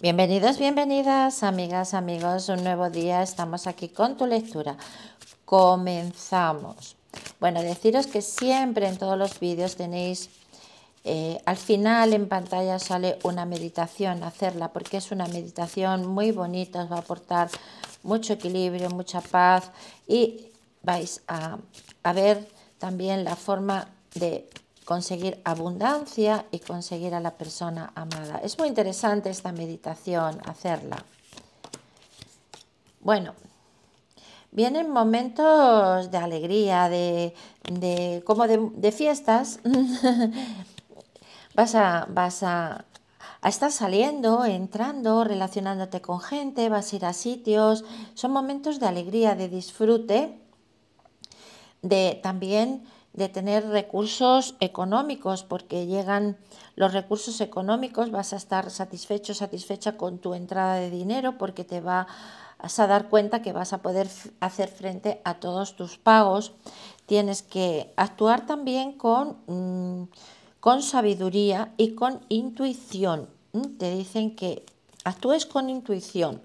Bienvenidos, bienvenidas, amigas, amigos. Un nuevo día, estamos aquí con tu lectura. Comenzamos. Bueno, deciros que siempre en todos los vídeos tenéis, eh, al final en pantalla sale una meditación, hacerla, porque es una meditación muy bonita, os va a aportar mucho equilibrio, mucha paz y vais a ver también la forma de conseguir abundancia y conseguir a la persona amada. Es muy interesante esta meditación, hacerla. Bueno, vienen momentos de alegría, de, como de, fiestas. vas a, vas a, a estar saliendo, entrando, relacionándote con gente, vas a ir a sitios. Son momentos de alegría, de disfrute, de también de tener recursos económicos, porque llegan los recursos económicos, vas a estar satisfecho, satisfecha con tu entrada de dinero, porque te vas a dar cuenta que vas a poder hacer frente a todos tus pagos. Tienes que actuar también con, mm, con sabiduría y con intuición. Mm, te dicen que actúes con intuición.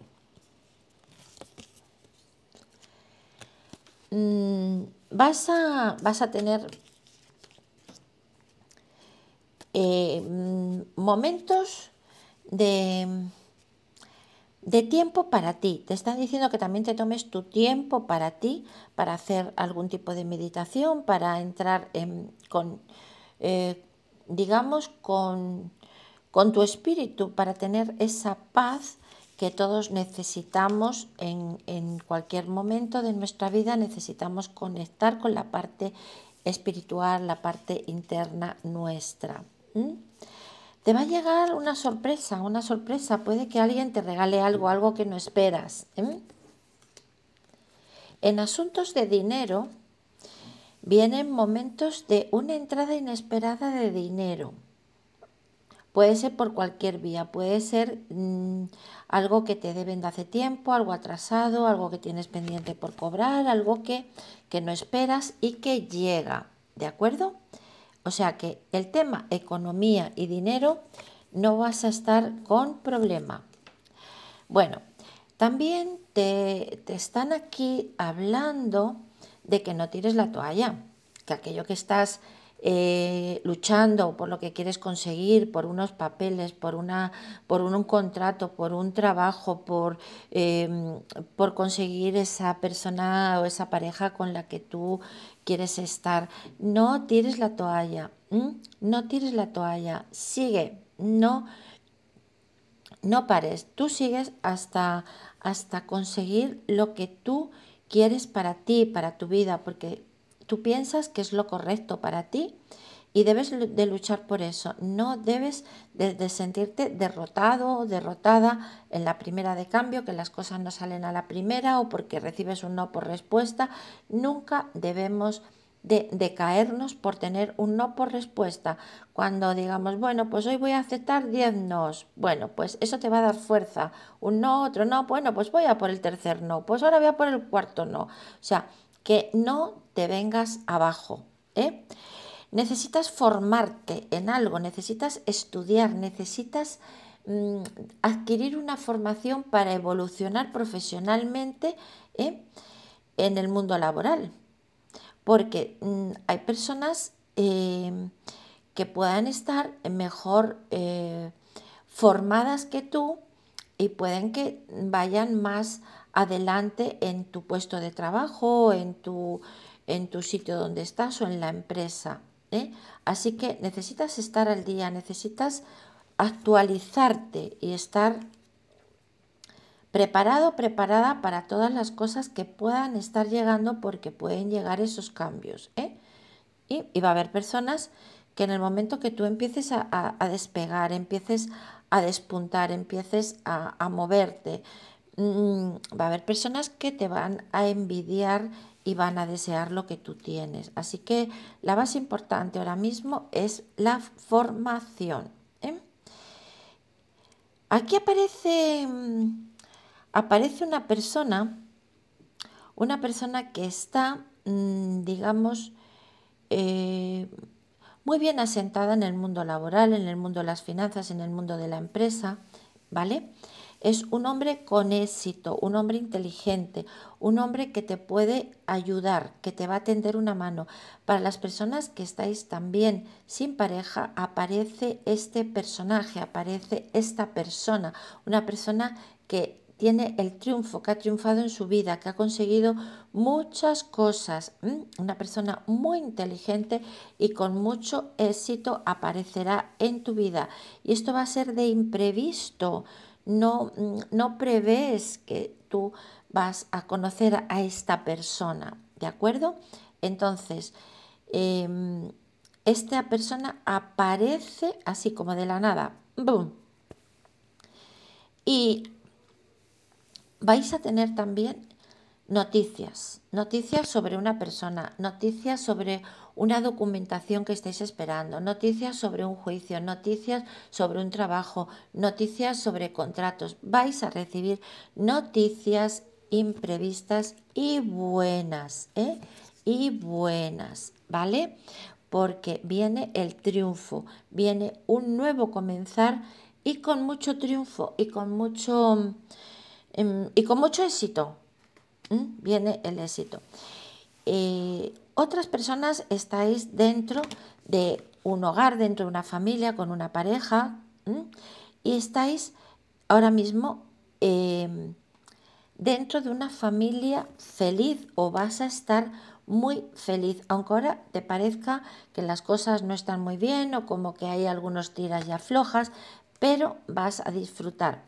Mm, vas a, vas a tener eh, momentos de, tiempo para ti. Te están diciendo que también te tomes tu tiempo para ti, para hacer algún tipo de meditación, para entrar en, con, eh, digamos, con, con tu espíritu, para tener esa paz que todos necesitamos en, cualquier momento de nuestra vida, necesitamos conectar con la parte espiritual, la parte interna nuestra. Te va a llegar una sorpresa, una sorpresa, puede que alguien te regale algo, algo que no esperas. En asuntos de dinero, vienen momentos de una entrada inesperada de dinero. Puede ser por cualquier vía, puede ser mm, algo que te deben de hace tiempo, algo atrasado, algo que tienes pendiente por cobrar, algo que, no esperas y que llega, ¿de acuerdo? O sea que el tema economía y dinero no vas a estar con problema. Bueno, también te, te están aquí hablando de que no tires la toalla, que aquello que estás eh, luchando por lo que quieres conseguir, por unos papeles, por, una, por un, contrato, por un trabajo, por, em, por conseguir esa persona o esa pareja con la que tú quieres estar. No tires la toalla, no tires la toalla, sigue, no, no pares, tú sigues hasta, hasta conseguir lo que tú quieres para ti, para tu vida, porque tú piensas que es lo correcto para ti y debes de luchar por eso. No debes de, sentirte derrotado o derrotada en la primera de cambio, que las cosas no salen a la primera o porque recibes un no por respuesta. Nunca debemos de, caernos por tener un no por respuesta. Cuando digamos, bueno, pues hoy voy a aceptar diez nos, bueno, pues eso te va a dar fuerza. Un no, otro no, bueno, pues voy a por el tercer no, pues ahora voy a por el cuarto no. O sea, que no te vengas abajo. ¿eh? Necesitas formarte en algo, necesitas estudiar, necesitas mm, adquirir una formación para evolucionar profesionalmente ¿eh? en el mundo laboral. Porque mm, hay personas em, que puedan estar mejor eh, formadas que tú y pueden que vayan más adelante en tu puesto de trabajo, en tu, en tu sitio donde estás o en la empresa. ¿eh? Así que necesitas estar al día, necesitas actualizarte y estar preparado, preparada para todas las cosas que puedan estar llegando porque pueden llegar esos cambios. ¿eh? Y, va a haber personas que en el momento que tú empieces a, despegar, empieces a despuntar, empieces a, a moverte, Mm, va a haber personas que te van a envidiar y van a desear lo que tú tienes. Así que la base importante ahora mismo es la formación. ¿eh? Aquí aparece, mm, aparece una persona, una persona que está, mm, digamos, eh, muy bien asentada en el mundo laboral, en el mundo de las finanzas, en el mundo de la empresa, ¿vale? Es un hombre con éxito, un hombre inteligente, un hombre que te puede ayudar, que te va a tender una mano. Para las personas que estáis también sin pareja, aparece este personaje, aparece esta persona, una persona que tiene el triunfo, que ha triunfado en su vida, que ha conseguido muchas cosas. Una persona muy inteligente y con mucho éxito aparecerá en tu vida. Y esto va a ser de imprevisto no, mm, no prevés que tú vas a conocer a esta persona, ¿de acuerdo? Entonces, em, esta persona aparece así como de la nada, ¡boom! Y vais a tener también noticias, noticias sobre una persona, noticias sobre una documentación que estáis esperando, noticias sobre un juicio, noticias sobre un trabajo, noticias sobre contratos. Vais a recibir noticias imprevistas y buenas, ¿eh? Y buenas, ¿vale? Porque viene el triunfo, viene un nuevo comenzar y con mucho triunfo y con mucho mm, y con mucho éxito. Viene el éxito. Eh, otras personas estáis dentro de un hogar, dentro de una familia, con una pareja, y estáis ahora mismo eh, dentro de una familia feliz o vas a estar muy feliz, aunque ahora te parezca que las cosas no están muy bien o como que hay algunos tiras y aflojas, pero vas a disfrutar.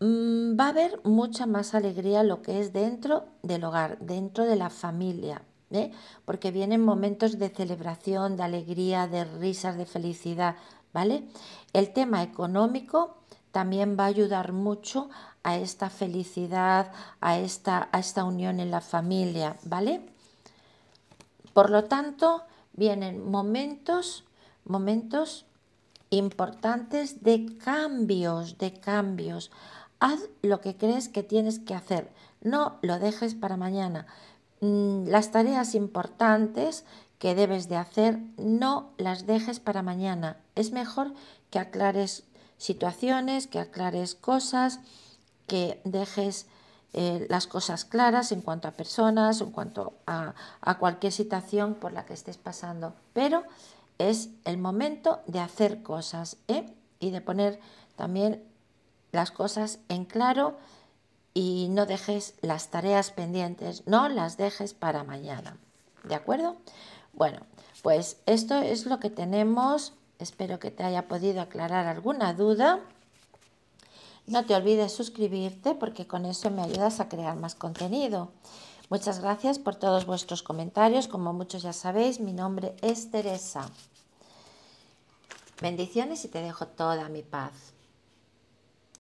Mm, va a haber mucha más alegría lo que es dentro del hogar, dentro de la familia, ¿eh? porque vienen momentos de celebración, de alegría, de risas, de felicidad, ¿vale? El tema económico también va a ayudar mucho a esta felicidad, a esta, a esta unión en la familia, ¿vale? Por lo tanto, vienen momentos, momentos importantes de cambios, de cambios. Haz lo que crees que tienes que hacer, no lo dejes para mañana. Mm, las tareas importantes que debes de hacer no las dejes para mañana. Es mejor que aclares situaciones, que aclares cosas, que dejes eh, las cosas claras en cuanto a personas, en cuanto a, cualquier situación por la que estés pasando. Pero es el momento de hacer cosas ¿eh? y de poner también las cosas en claro y no dejes las tareas pendientes, no las dejes para mañana. ¿De acuerdo? Bueno, pues esto es lo que tenemos. Espero que te haya podido aclarar alguna duda. No te olvides suscribirte porque con eso me ayudas a crear más contenido. Muchas gracias por todos vuestros comentarios. Como muchos ya sabéis, mi nombre es Teresa. Bendiciones y te dejo toda mi paz.